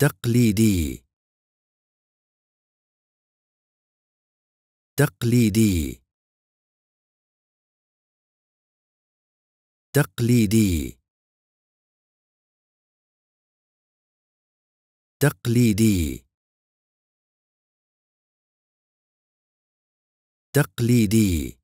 تقليدي تقليدي تقليدي تقليدي تقليدي